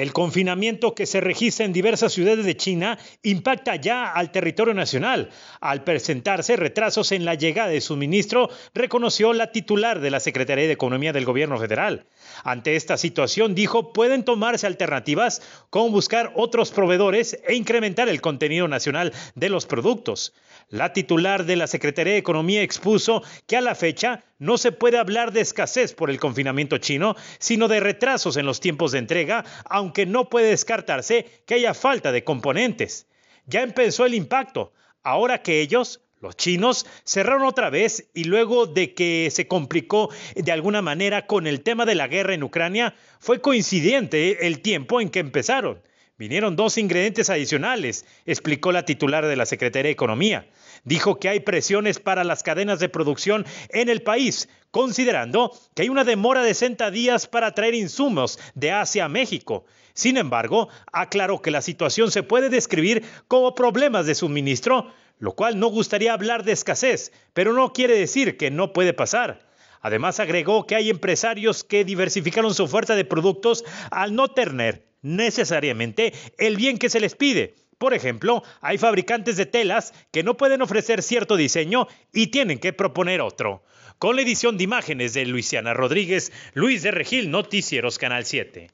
El confinamiento que se registra en diversas ciudades de China impacta ya al territorio nacional. Al presentarse retrasos en la llegada de suministro, reconoció la titular de la Secretaría de Economía del Gobierno Federal. Ante esta situación, dijo, pueden tomarse alternativas como buscar otros proveedores e incrementar el contenido nacional de los productos. La titular de la Secretaría de Economía expuso que a la fecha no se puede hablar de escasez por el confinamiento chino, sino de retrasos en los tiempos de entrega, aunque no puede descartarse que haya falta de componentes. Ya empezó el impacto, ahora que ellos los chinos cerraron otra vez y luego de que se complicó de alguna manera con el tema de la guerra en Ucrania, fue coincidente el tiempo en que empezaron. Vinieron dos ingredientes adicionales, explicó la titular de la Secretaría de Economía. Dijo que hay presiones para las cadenas de producción en el país, considerando que hay una demora de 60 días para traer insumos de Asia a México. Sin embargo, aclaró que la situación se puede describir como problemas de suministro, lo cual no gustaría hablar de escasez, pero no quiere decir que no puede pasar. Además, agregó que hay empresarios que diversificaron su oferta de productos al no tener necesariamente el bien que se les pide. Por ejemplo, hay fabricantes de telas que no pueden ofrecer cierto diseño y tienen que proponer otro. Con la edición de imágenes de Luisiana Rodríguez, Luis de Regil, Noticieros Canal 7.